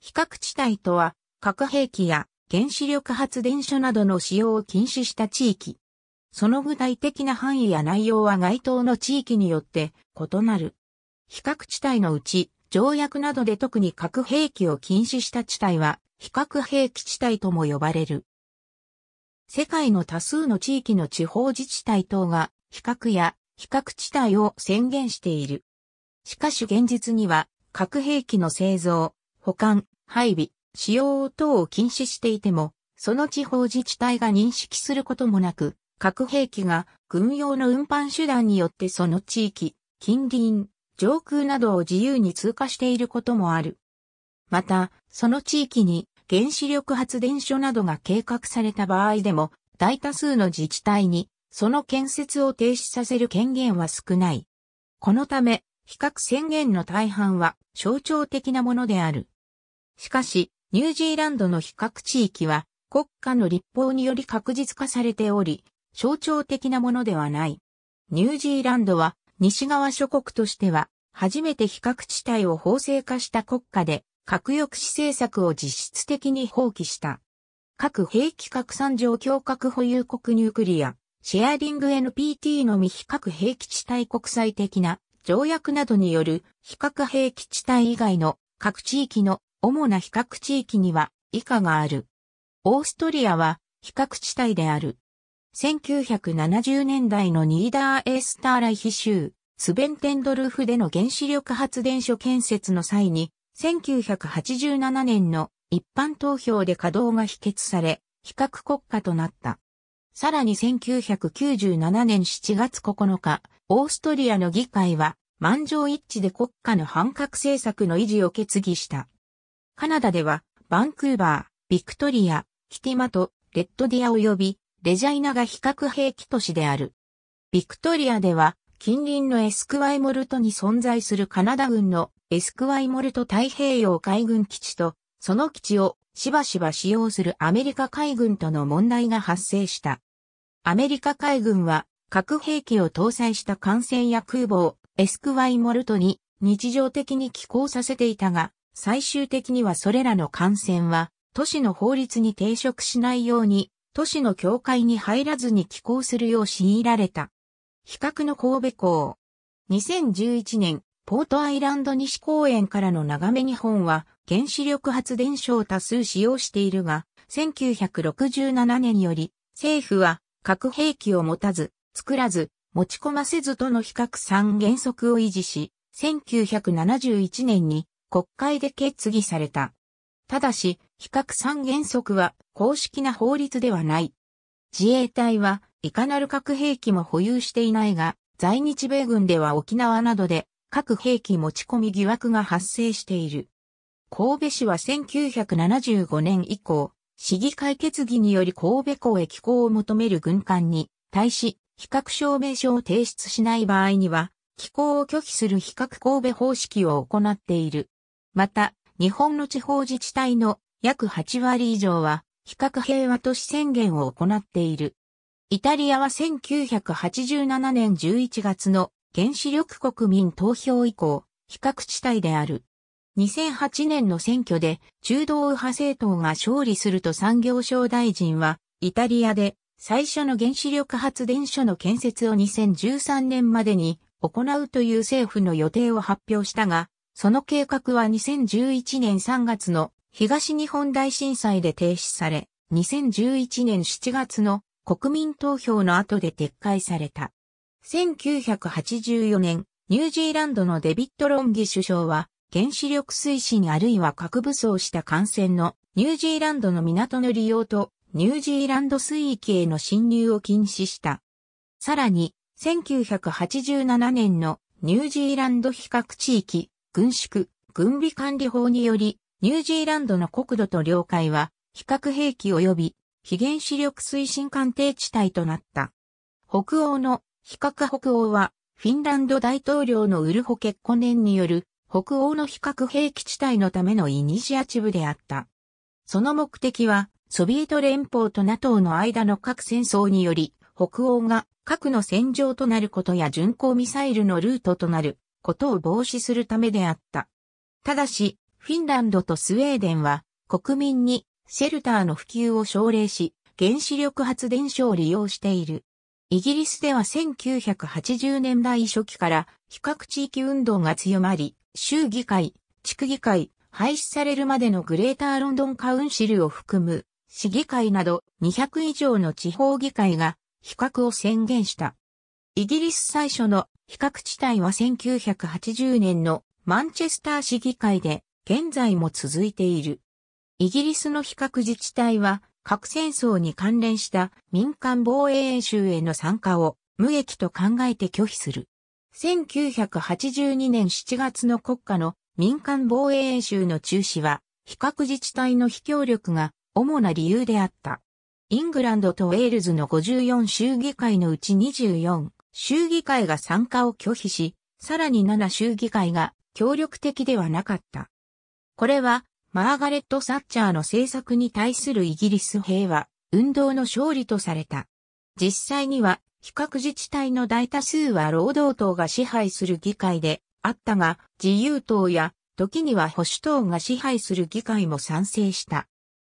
非核地帯とは、核兵器や原子力発電所などの使用を禁止した地域。その具体的な範囲や内容は該当の地域によって異なる。非核地帯のうち、条約などで特に核兵器を禁止した地帯は、非核兵器地帯とも呼ばれる。世界の多数の地域の地方自治体等が、非核や非核地帯を宣言している。しかし現実には、核兵器の製造、保管、配備、使用等を禁止していても、その地方自治体が認識することもなく、核兵器が軍用の運搬手段によってその地域、近隣、上空などを自由に通過していることもある。また、その地域に原子力発電所などが計画された場合でも、大多数の自治体にその建設を停止させる権限は少ない。このため、比較宣言の大半は象徴的なものである。しかし、ニュージーランドの比較地域は国家の立法により確実化されており、象徴的なものではない。ニュージーランドは西側諸国としては初めて比較地帯を法制化した国家で核抑止政策を実質的に放棄した。核兵器拡散状況核保有国ニュークリア、シェアリング NPT の未非核兵器地帯国際的な条約などによる非核兵器地帯以外の各地域の主な比較地域には以下がある。オーストリアは比較地帯である。1970年代のニーダーエースターライヒ州、スベンテンドルフでの原子力発電所建設の際に、1987年の一般投票で稼働が否決され、比較国家となった。さらに1997年7月9日、オーストリアの議会は満場一致で国家の反核政策の維持を決議した。カナダでは、バンクーバー、ビクトリア、キティマと、レッドディア及び、レジャイナが比較兵器都市である。ビクトリアでは、近隣のエスクワイモルトに存在するカナダ軍のエスクワイモルト太平洋海軍基地と、その基地をしばしば使用するアメリカ海軍との問題が発生した。アメリカ海軍は核兵器を搭載した艦船や空母をエスクワイモルトに日常的に寄港させていたが、最終的にはそれらの感染は、都市の法律に抵触しないように、都市の境界に入らずに寄港するよう強いられた。比較の神戸港。2011年、ポートアイランド西公園からの眺め日本は原子力発電所を多数使用しているが、1967年より政府は核兵器を持たず、作らず、持ち込ませずとの比較3原則を維持し、1971年に国会で決議された。ただし、非核三原則は公式な法律ではない。自衛隊はいかなる核兵器も保有していないが、在日米軍では沖縄などで核兵器持ち込み疑惑が発生している。神戸市は1975年以降、市議会決議により神戸港へ寄港を求める軍艦に対し、非核証明書を提出しない場合には、寄港を拒否する非核神戸方式を行っている。また、日本の地方自治体の約8割以上は、比較平和都市宣言を行っている。イタリアは1987年11月の原子力国民投票以降、比較地帯である。2008年の選挙で中道右派政党が勝利すると産業省大臣は、イタリアで最初の原子力発電所の建設を2013年までに行うという政府の予定を発表したが、その計画は2011年3月の東日本大震災で停止され、2011年7月の国民投票の後で撤回された。1984年、ニュージーランドのデビット・ロンギ首相は、原子力推進あるいは核武装した艦船のニュージーランドの港の利用とニュージーランド水域への侵入を禁止した。さらに、1987年のニュージーランド比較地域軍縮、軍備管理法により、ニュージーランドの国土と領海は、非核兵器及び非原子力推進艦艇地帯となった。北欧の非核北欧は、フィンランド大統領のウルホ結婚年による北欧の非核兵器地帯のためのイニシアチブであった。その目的は、ソビエト連邦と NATO の間の核戦争により、北欧が核の戦場となることや巡航ミサイルのルートとなることを防止するためであった。ただし、フィンランドとスウェーデンは国民にシェルターの普及を奨励し、原子力発電所を利用している。イギリスでは1980年代初期から比較地域運動が強まり、州議会、地区議会、廃止されるまでのグレーターロンドンカウンシルを含む市議会など200以上の地方議会が比較を宣言した。イギリス最初の比較地帯は1980年のマンチェスター市議会で現在も続いている。イギリスの比較自治体は核戦争に関連した民間防衛演習への参加を無益と考えて拒否する。1982年7月の国家の民間防衛演習の中止は比較自治体の非協力が主な理由であった。イングランドとウェールズの54州議会のうち24州議会が参加を拒否し、さらに7州議会が協力的ではなかった。これは、マーガレット・サッチャーの政策に対するイギリス平和、運動の勝利とされた。実際には、比較自治体の大多数は労働党が支配する議会であったが、自由党や時には保守党が支配する議会も賛成した。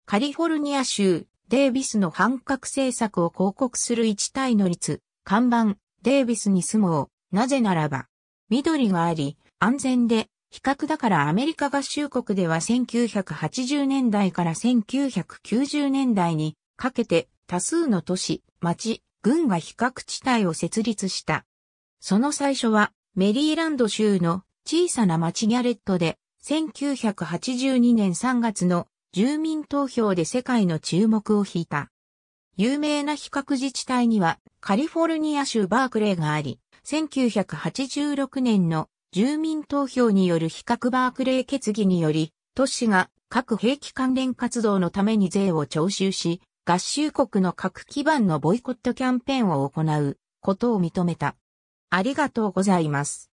カリフォルニア州、デイビスの反核政策を広告する一体の率、看板、デイビスに住もう。なぜならば、緑があり、安全で、比較だからアメリカ合衆国では1980年代から1990年代にかけて多数の都市、町、軍が比較地帯を設立した。その最初はメリーランド州の小さな町ギャレットで1982年3月の住民投票で世界の注目を引いた。有名な比較自治体にはカリフォルニア州バークレーがあり、1986年の住民投票による比較バークレー決議により、都市が核兵器関連活動のために税を徴収し、合衆国の核基盤のボイコットキャンペーンを行うことを認めた。ありがとうございます。